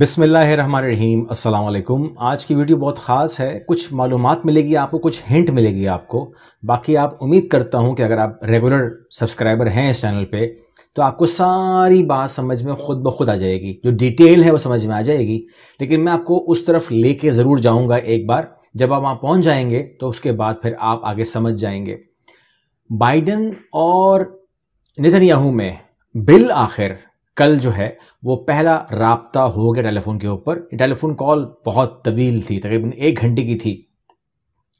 बिसमीम अल्लाम आज की वीडियो बहुत ख़ास है कुछ मालूम मिलेगी आपको कुछ हिंट मिलेगी आपको बाकी आप उम्मीद करता हूँ कि अगर आप रेगुलर सब्सक्राइबर हैं इस चैनल पे तो आपको सारी बात समझ में खुद ब खुद आ जाएगी जो डिटेल है वो समझ में आ जाएगी लेकिन मैं आपको उस तरफ लेके ज़रूर जाऊँगा एक बार जब आप वहाँ पहुँच जाएंगे तो उसके बाद फिर आप आगे समझ जाएंगे बाइडन और याहू में बिल आखिर कल जो है वो पहला रबता हो गया टेलीफोन के ऊपर टेलीफोन कॉल बहुत तवील थी तकरीबन एक घंटे की थी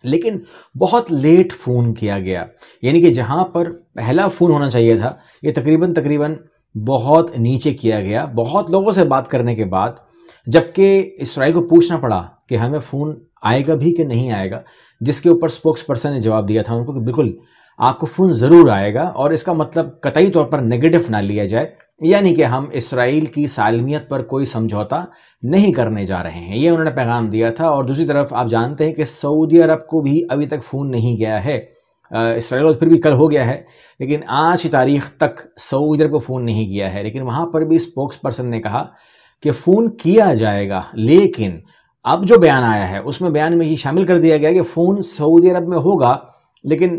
लेकिन बहुत लेट फ़ोन किया गया यानी कि जहाँ पर पहला फ़ोन होना चाहिए था ये तकरीबन तकरीबन बहुत नीचे किया गया बहुत लोगों से बात करने के बाद जबकि इसराइल को पूछना पड़ा कि हमें फ़ोन आएगा भी कि नहीं आएगा जिसके ऊपर स्पोक्स पर्सन ने जवाब दिया था उनको कि बिल्कुल आपको फ़ोन ज़रूर आएगा और इसका मतलब कतई तौर पर नेगेटिव ना लिया जाए यानी कि हम इसराइल की सालमियत पर कोई समझौता नहीं करने जा रहे हैं ये उन्होंने पैगाम दिया था और दूसरी तरफ आप जानते हैं कि सऊदी अरब को भी अभी तक फ़ोन नहीं गया है इसराइल को फिर भी कल हो गया है लेकिन आज की तारीख तक सऊदी अरब को फ़ोन नहीं किया है लेकिन वहाँ पर भी स्पोक्स पर्सन ने कहा कि फ़ोन किया जाएगा लेकिन अब जो बयान आया है उसमें बयान में ही शामिल कर दिया गया कि फ़ोन सऊदी अरब में होगा लेकिन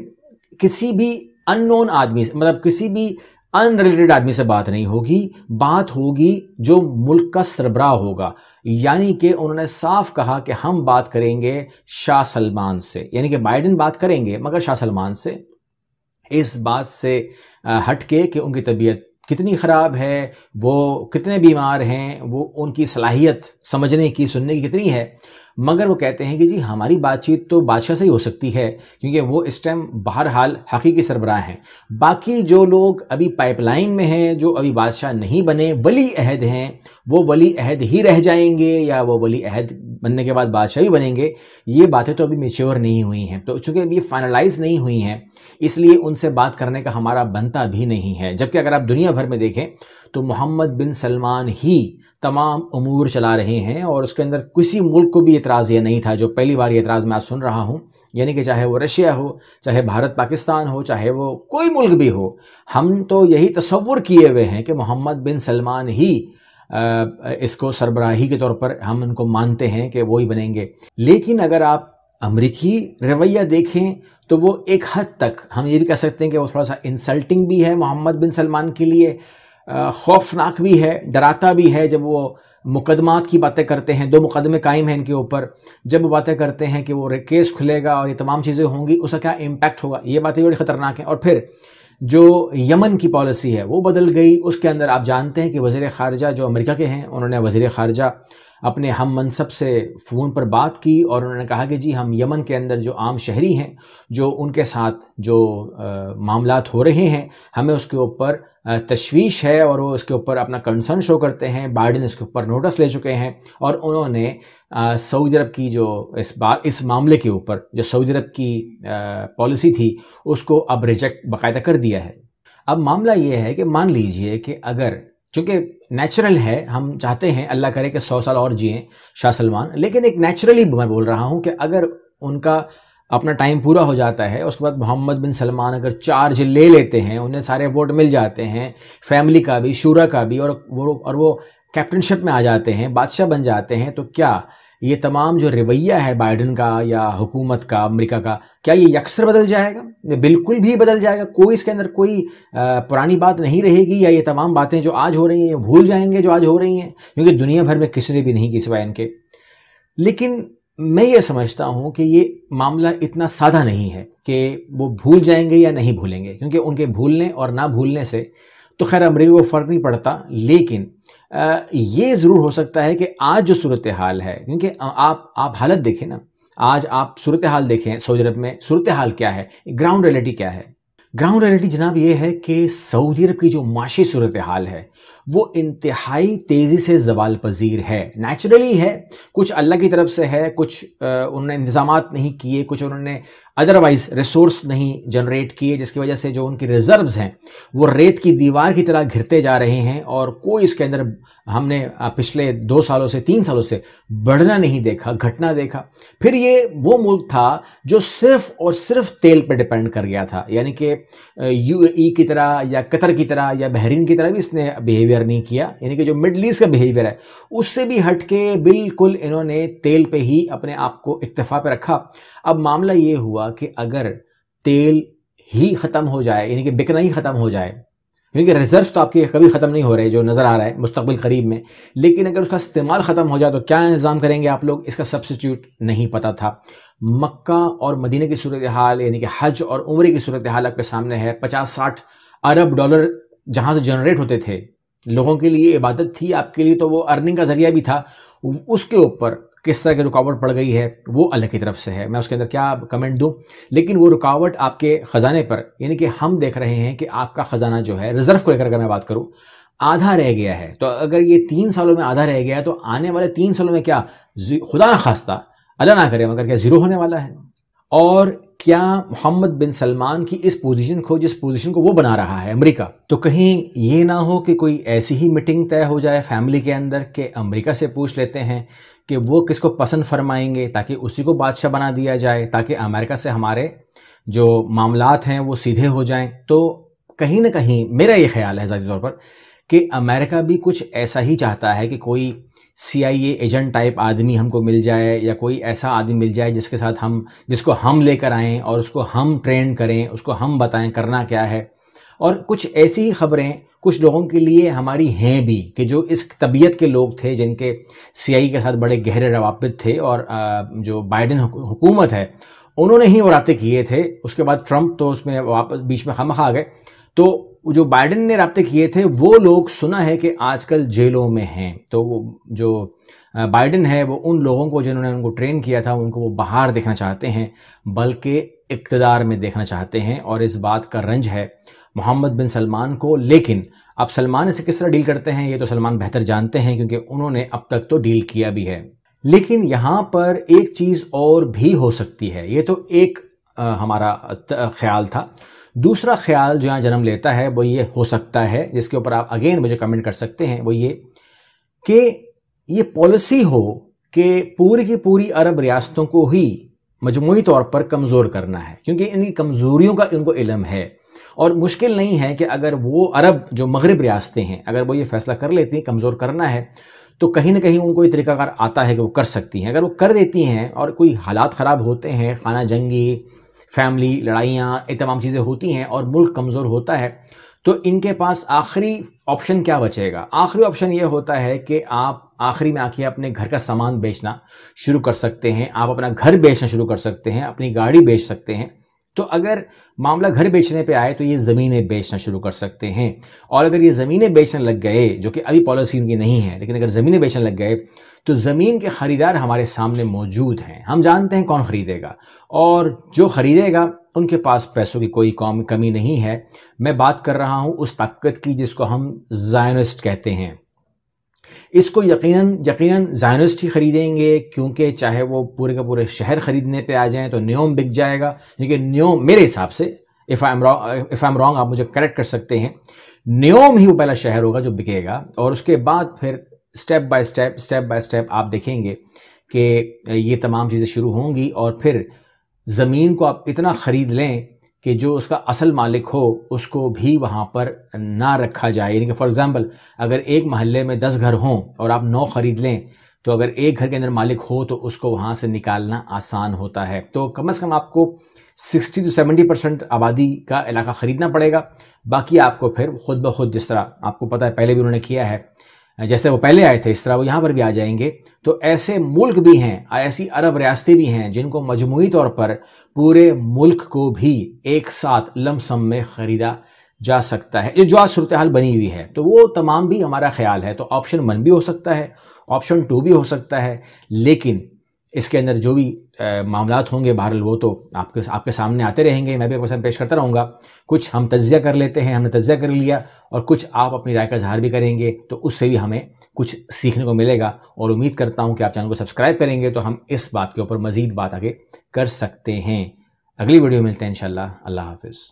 किसी भी अननोन आदमी से मतलब किसी भी अनरिलेटेड आदमी से बात नहीं होगी बात होगी जो मुल्क का सरबराह होगा यानी कि उन्होंने साफ कहा कि हम बात करेंगे शाह सलमान से यानी कि बाइडन बात करेंगे मगर शाह सलमान से इस बात से हटके कि उनकी तबीयत कितनी ख़राब है वो कितने बीमार हैं वो उनकी सलाहियत समझने की सुनने की कितनी है मगर वो कहते हैं कि जी हमारी बातचीत तो बादशाह से ही हो सकती है क्योंकि वो इस टाइम बहरहाल हकीकी सरबराह हैं बाकी जो लोग अभी पाइपलाइन में हैं जो अभी बादशाह नहीं बने वली अहद हैं वो वली अहद ही रह जाएंगे या वो वली अहद बनने के बाद बादशाह ही बनेंगे ये बातें तो अभी मेच्योर नहीं हुई हैं तो चूँकि ये फाइनलाइज नहीं हुई हैं इसलिए उनसे बात करने का हमारा बनता भी नहीं है जबकि अगर आप दुनिया भर में देखें तो मोहम्मद बिन सलमान ही तमाम अमूर चला रहे हैं और उसके अंदर किसी मुल्क को भी एतराज़ यह नहीं था जो पहली बार एतराज़ मैं सुन रहा हूँ यानी कि चाहे वो रशिया हो चाहे भारत पाकिस्तान हो चाहे वो कोई मुल्क भी हो हम तो यही तस्वुर किए हुए हैं कि मोहम्मद बिन सलमान ही इसको सरबराही के तौर पर हम उनको मानते हैं कि वो ही बनेंगे लेकिन अगर आप अमरीकी रवैया देखें तो वो एक हद तक हम ये भी कह सकते हैं कि वो थोड़ा सा इंसल्टिंग भी है मोहम्मद बिन सलमान के लिए खौफनाक भी है डराता भी है जब वो मुकदमात की बातें करते हैं दो मुकदमे कायम हैं इनके ऊपर जब वो बातें करते हैं कि वो केस खुलेगा और ये तमाम चीज़ें होंगी उसका क्या इम्पैक्ट होगा ये बातें बड़ी ख़तरनाक हैं और फिर जो यमन की पॉलिसी है वो बदल गई उसके अंदर आप जानते हैं कि वजी ख़ारजा जो अमेरिका के हैं उन्होंने वजी ख़ारजा अपने हम मनसब से फ़ोन पर बात की और उन्होंने कहा कि जी हम यमन के अंदर जो आम शहरी हैं जो उनके साथ जो मामला हो रहे हैं हमें उसके ऊपर तशवीश है और वो उसके ऊपर अपना कंसर्न शो करते हैं बाइडन इसके ऊपर नोटिस ले चुके हैं और उन्होंने सऊदी अरब की जो इस बात इस मामले के ऊपर जो सऊदी अरब की पॉलिसी थी उसको अब रिजेक्ट बाकायदा कर दिया है अब मामला ये है कि मान लीजिए कि अगर चूँकि नेचुरल है हम चाहते हैं अल्लाह करे कि सौ साल और जिए शाह सलमान लेकिन एक नेचुरली मैं बोल रहा हूँ कि अगर उनका अपना टाइम पूरा हो जाता है उसके बाद मोहम्मद बिन सलमान अगर चार्ज ले लेते हैं उन्हें सारे वोट मिल जाते हैं फैमिली का भी शूरा का भी और वो और वो कैप्टनशिप में आ जाते हैं बादशाह बन जाते हैं तो क्या ये तमाम जो रवैया है बाइडन का या हुकूमत का अमेरिका का क्या ये यक्सर बदल जाएगा बिल्कुल भी बदल जाएगा कोई इसके अंदर कोई पुरानी बात नहीं रहेगी या ये तमाम बातें जो आज हो रही हैं भूल जाएंगे जो आज हो रही हैं क्योंकि दुनिया भर में किसी ने भी नहीं की सिवाय इनके लेकिन मैं ये समझता हूँ कि ये मामला इतना सादा नहीं है कि वो भूल जाएंगे या नहीं भूलेंगे क्योंकि उनके भूलने और ना भूलने से तो खैर अमरीकी को फ़र्क नहीं पड़ता लेकिन ये ज़रूर हो सकता है कि आज जो सूरत हाल है क्योंकि आप आप हालत देखें ना आज आप सूरत हाल देखें सऊदी अरब में सूरत हाल क्या है ग्राउंड रियलिटी क्या है ग्राउंड रियलिटी जनाब ये है कि सऊदी अरब की जो माशी सूरत हाल है वो इंतहाई तेज़ी से जवाल पजीर है नेचुरली है कुछ अल्लाह की तरफ से है कुछ उन्होंने इंतजाम नहीं किए कुछ उन्होंने अदरवाइज रिसोर्स नहीं जनरेट किए जिसकी वजह से जो उनकी रिजर्व्स हैं वो रेत की दीवार की तरह घिरते जा रहे हैं और कोई इसके अंदर हमने पिछले दो सालों से तीन सालों से बढ़ना नहीं देखा घटना देखा फिर ये वो मुल्क था जो सिर्फ और सिर्फ तेल पर डिपेंड कर गया था यानी कि यू e की तरह या कतर की तरह या बहरीन की तरह भी इसने बिहेवियर नहीं किया यानी कि जो मिडल ईस्ट का बिहेवियर है उससे भी के बिल्कुल इन्होंने तेल पर ही अपने आप को इतफा पर रखा अब मामला ये हुआ हुआ कि अगर तेल ही ख़त्म हो जाए यानी कि बिकना ही ख़त्म हो जाए क्योंकि रिजर्व तो आपके कभी ख़त्म नहीं हो रहे जो नज़र आ रहा है मुस्तबिल करीब में लेकिन अगर उसका इस्तेमाल ख़त्म हो जाए तो क्या इंतज़ाम करेंगे आप लोग इसका सब्सिट्यूट नहीं पता था मक्का और मदीने की सूरत हाल यानी कि हज और उम्र की सूरत हाल आपके सामने है पचास साठ अरब डॉलर जहाँ से जनरेट होते थे लोगों के लिए इबादत थी आपके लिए तो वो अर्निंग का ज़रिया भी था उसके ऊपर किस तरह की रुकावट पड़ गई है वो अल्लाह की तरफ से है मैं उसके अंदर क्या कमेंट दूँ लेकिन वो रुकावट आपके ख़ज़ाने पर यानी कि हम देख रहे हैं कि आपका ख़ज़ाना जो है रिजर्व को लेकर अगर मैं बात करूँ आधा रह गया है तो अगर ये तीन सालों में आधा रह गया है तो आने वाले तीन सालों में क्या खुदा ना खास्ता अल्लाह ना करें मगर क्या ज़ीरो होने वाला है और क्या मोहम्मद बिन सलमान की इस पोजीशन को जिस पोजीशन को वो बना रहा है अमेरिका तो कहीं ये ना हो कि कोई ऐसी ही मीटिंग तय हो जाए फैमिली के अंदर कि अमेरिका से पूछ लेते हैं कि वो किसको पसंद फरमाएंगे ताकि उसी को बादशाह बना दिया जाए ताकि अमेरिका से हमारे जो मामलात हैं वो सीधे हो जाएं तो कहीं ना कहीं मेरा ये ख्याल है ज़ाती तौर पर कि अमेरिका भी कुछ ऐसा ही चाहता है कि कोई सी एजेंट टाइप आदमी हमको मिल जाए या कोई ऐसा आदमी मिल जाए जिसके साथ हम जिसको हम लेकर आएँ और उसको हम ट्रेन करें उसको हम बताएं करना क्या है और कुछ ऐसी ही खबरें कुछ लोगों के लिए हमारी हैं भी कि जो इस तबीयत के लोग थे जिनके सीआई के साथ बड़े गहरे रवाबित थे और जो बाइडन हुकूमत है उन्होंने ही वो रबते किए थे उसके बाद ट्रंप तो उसमें वापस बीच में खम आ गए तो जो बाइडन ने रबते किए थे वो लोग सुना है कि आजकल जेलों में हैं तो वो जो बाइडन है वो उन लोगों को जिन्होंने उनको ट्रेन किया था उनको वो बाहर देखना चाहते हैं बल्कि इकतदार में देखना चाहते हैं और इस बात का रंज है मोहम्मद बिन सलमान को लेकिन अब सलमान इसे किस तरह डील करते हैं ये तो सलमान बेहतर जानते हैं क्योंकि उन्होंने अब तक तो डील किया भी है लेकिन यहाँ पर एक चीज़ और भी हो सकती है ये तो एक आ, हमारा ख्याल था दूसरा ख्याल जो यहाँ जन्म लेता है वो ये हो सकता है जिसके ऊपर आप अगेन मुझे कमेंट कर सकते हैं वो ये कि ये पॉलिसी हो कि पूरी की पूरी अरब रियासतों को ही मजमू तौर पर कमज़ोर करना है क्योंकि इनकी कमज़ोरियों का इनको इलम है और मुश्किल नहीं है कि अगर वो अरब जो मगरब रियासतें हैं अगर वो ये फैसला कर लेती हैं कमज़ोर करना है तो कहीं ना कहीं उनको ये तरीकाकार आता है कि वो कर सकती हैं अगर वो कर देती हैं और कोई हालात ख़राब होते हैं खाना जंगी फैमिली लड़ाइयाँ ये तमाम चीज़ें होती हैं और मुल्क कमज़ोर होता है तो इनके पास आखिरी ऑप्शन क्या बचेगा आखिरी ऑप्शन ये होता है कि आप आखिरी में आके अपने घर का सामान बेचना शुरू कर सकते हैं आप अपना घर बेचना शुरू कर सकते हैं अपनी गाड़ी बेच सकते हैं तो अगर मामला घर बेचने पे आए तो ये ज़मीनें बेचना शुरू कर सकते हैं और अगर ये ज़मीनें बेचने लग गए जो कि अभी पॉलिसी उनकी नहीं है लेकिन अगर ज़मीनें बेचने लग गए तो ज़मीन के ख़रीदार हमारे सामने मौजूद हैं हम जानते हैं कौन ख़रीदेगा और जो ख़रीदेगा उनके पास पैसों की कोई कौम कमी नहीं है मैं बात कर रहा हूँ उस ताकत की जिसको हम जायनिस्ट कहते हैं इसको यकीनन यकीनन जायनस्ट ही ख़रीदेंगे क्योंकि चाहे वो पूरे के पूरे शहर ख़रीदने पे आ जाएं तो न्योम बिक जाएगा क्योंकि न्योम मेरे हिसाब से if I am wrong if I am wrong आप मुझे करेक्ट कर सकते हैं न्योम ही वो पहला शहर होगा जो बिकेगा और उसके बाद फिर step by step step by step आप देखेंगे कि ये तमाम चीज़ें शुरू होंगी और फिर ज़मीन को आप इतना ख़रीद लें कि जो उसका असल मालिक हो उसको भी वहाँ पर ना रखा जाए यानी कि फ़ॉर एग्ज़ाम्पल अगर एक महल्ले में दस घर हों और आप नौ ख़रीद लें तो अगर एक घर के अंदर मालिक हो तो उसको वहाँ से निकालना आसान होता है तो कम अज़ कम आपको 60 टू 70 परसेंट आबादी का इलाका ख़रीदना पड़ेगा बाकी आपको फिर ख़ुद ब खुद जिस तरह आपको पता है पहले भी उन्होंने किया है जैसे वो पहले आए थे इस तरह वो यहाँ पर भी आ जाएंगे तो ऐसे मुल्क भी हैं ऐसी अरब रियासतें भी हैं जिनको मजमू तौर पर पूरे मुल्क को भी एक साथ लमसम में ख़रीदा जा सकता है ये जो आज सूरत हाल बनी हुई है तो वो तमाम भी हमारा ख्याल है तो ऑप्शन वन भी हो सकता है ऑप्शन टू भी हो सकता है लेकिन इसके अंदर जो भी मामला होंगे बाहर वो तो आपके आपके सामने आते रहेंगे मैं भी अपना पेश करता रहूँगा कुछ हम तज्ज़िया कर लेते हैं हमने तज्ज़िया कर लिया और कुछ आप अपनी राय का इजहार भी करेंगे तो उससे भी हमें कुछ सीखने को मिलेगा और उम्मीद करता हूँ कि आप चैनल को सब्सक्राइब करेंगे तो हम इस बात के ऊपर मज़ीद बात आगे कर सकते हैं अगली वीडियो मिलते हैं इन अल्लाह हाफिज़